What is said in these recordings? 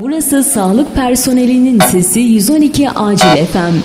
Burası sağlık personelinin sesi 112 Acil FM.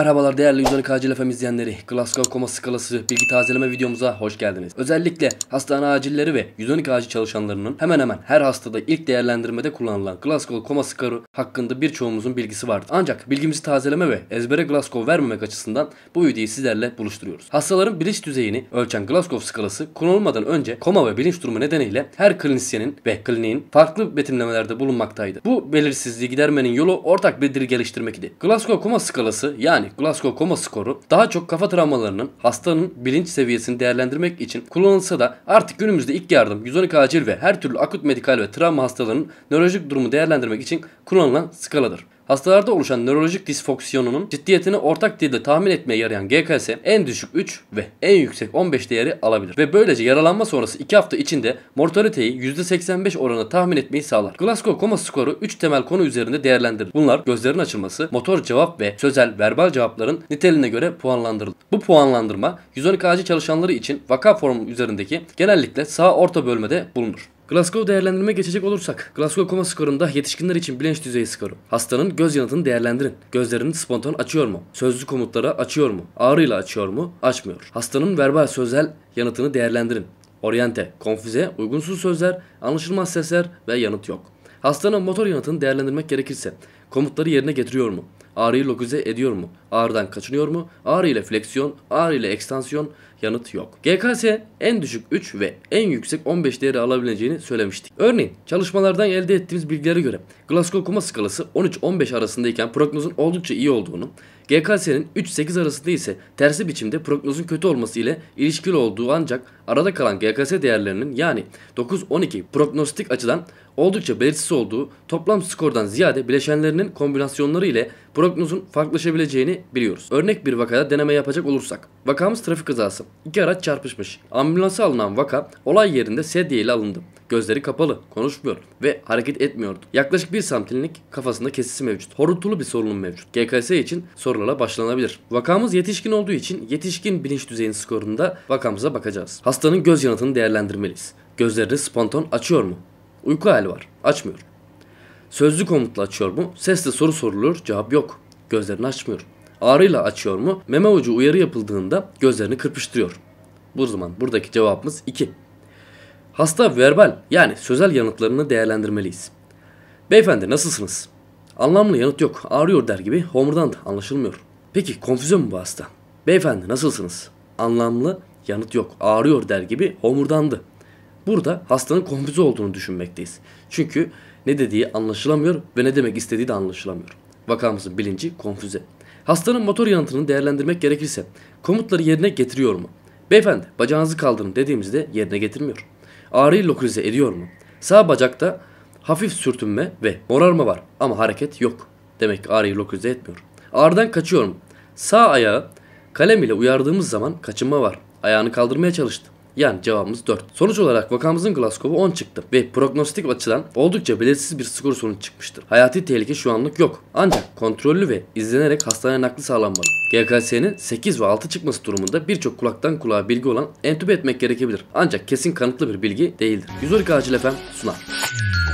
Merhabalar değerli 112 FM izleyenleri. Glasgow koma skalası bilgi tazeleme videomuza hoş geldiniz. Özellikle hastane acilleri ve 112 acil çalışanlarının hemen hemen her hastada ilk değerlendirmede kullanılan Glasgow koma skalı hakkında birçoğumuzun bilgisi vardır. Ancak bilgimizi tazeleme ve ezbere Glasgow vermemek açısından bu videoyu sizlerle buluşturuyoruz. Hastaların bilinç düzeyini ölçen Glasgow skalası kullanılmadan önce koma ve bilinç durumu nedeniyle her klinisyenin ve kliniğin farklı betimlemelerde bulunmaktaydı. Bu belirsizliği gidermenin yolu ortak bir dil geliştirmek idi. Glasgow koma skalası yani Glasgow koma skoru daha çok kafa travmalarının hastanın bilinç seviyesini değerlendirmek için kullanılsa da artık günümüzde ilk yardım, 112 acil ve her türlü akut medikal ve travma hastalarının nörolojik durumu değerlendirmek için kullanılan skaladır. Hastalarda oluşan nörolojik disfoksiyonunun ciddiyetini ortak dilde tahmin etmeye yarayan GKS en düşük 3 ve en yüksek 15 değeri alabilir. Ve böylece yaralanma sonrası 2 hafta içinde mortaliteyi %85 oranı tahmin etmeyi sağlar. Glasgow koma skoru 3 temel konu üzerinde değerlendirilir. Bunlar gözlerin açılması, motor cevap ve sözel verbal cevapların niteliğine göre puanlandırılır. Bu puanlandırma 112 acil çalışanları için vaka formu üzerindeki genellikle sağ orta bölmede bulunur. Glasgow değerlendirme geçecek olursak, Glasgow koma skorunda yetişkinler için bilinç düzeyi skoru. Hastanın göz yanıtını değerlendirin. Gözlerini spontan açıyor mu? Sözlü komutlara açıyor mu? Ağrıyla açıyor mu? Açmıyor. Hastanın verbal sözel yanıtını değerlendirin. Oriente, konfüze, uygunsuz sözler, anlaşılmaz sesler ve yanıt yok. Hastanın motor yanıtını değerlendirmek gerekirse komutları yerine getiriyor mu? Ağrıyı lokize ediyor mu? Ağrıdan kaçınıyor mu? Ağrı ile fleksiyon, ağrı ile ekstansiyon yanıt yok. GKS en düşük 3 ve en yüksek 15 değeri alabileceğini söylemiştik. Örneğin çalışmalardan elde ettiğimiz bilgilere göre Glasgow Kuma skalası 13-15 arasındayken prognozun oldukça iyi olduğunu, GKS'nin 3-8 arasında ise tersi biçimde prognozun kötü olması ile ilişkili olduğu ancak arada kalan GKS değerlerinin yani 9-12 prognostik açıdan oldukça belirsiz olduğu toplam skordan ziyade bileşenlerinin kombinasyonları ile prognozun farklılaşabileceğini biliyoruz. Örnek bir vakada deneme yapacak olursak. Vakamız trafik kazası. İki araç çarpışmış. Ambulansa alınan vaka olay yerinde sedye ile alındı. Gözleri kapalı, konuşmuyor ve hareket etmiyordu. Yaklaşık 1 santimlik kafasında kesisi mevcut. Horuntulu bir sorunun mevcut. GKS için sorulara başlanabilir. Vakamız yetişkin olduğu için yetişkin bilinç düzeyin skorunda vakamıza bakacağız. Hastanın göz yanıtını değerlendirmeliyiz. Gözlerini spontan açıyor mu? Uyku hali var. Açmıyor. Sözlü komutla açıyor mu? Sesle soru sorulur, cevap yok. Gözlerini açmıyor. Ağrıyla açıyor mu? Meme ucu uyarı yapıldığında gözlerini kırpıştırıyor. Bu zaman buradaki cevabımız 2. Hasta verbal yani sözel yanıtlarını değerlendirmeliyiz. Beyefendi nasılsınız? Anlamlı yanıt yok. Ağrıyor der gibi homurdandı. Anlaşılmıyor. Peki konfüzyon mu bu hasta? Beyefendi nasılsınız? Anlamlı yanıt yok. Ağrıyor der gibi homurdandı. Burada hastanın konfüze olduğunu düşünmekteyiz. Çünkü ne dediği anlaşılamıyor ve ne demek istediği de anlaşılamıyor. Vakamızın bilinci konfüze. Hastanın motor yanıtını değerlendirmek gerekirse komutları yerine getiriyor mu? Beyefendi bacağınızı kaldırın dediğimizde yerine getirmiyor ağrıyı lokalize ediyor mu? Sağ bacakta hafif sürtünme ve morarma var ama hareket yok. Demek ki ağrıyı lokalize etmiyor. Ağrıdan kaçıyor mu? Sağ ayağı kalem ile uyardığımız zaman kaçınma var. Ayağını kaldırmaya çalıştı. Yani cevabımız 4. Sonuç olarak vakamızın Glasgow'u 10 çıktı ve prognostik açıdan oldukça belirsiz bir skor sonuç çıkmıştır. Hayati tehlike şu anlık yok. Ancak kontrollü ve izlenerek hastaneye nakli sağlanmalı. GKS'nin 8 ve 6 çıkması durumunda birçok kulaktan kulağa bilgi olan entübe etmek gerekebilir. Ancak kesin kanıtlı bir bilgi değildir. 112 Acil FM sunar.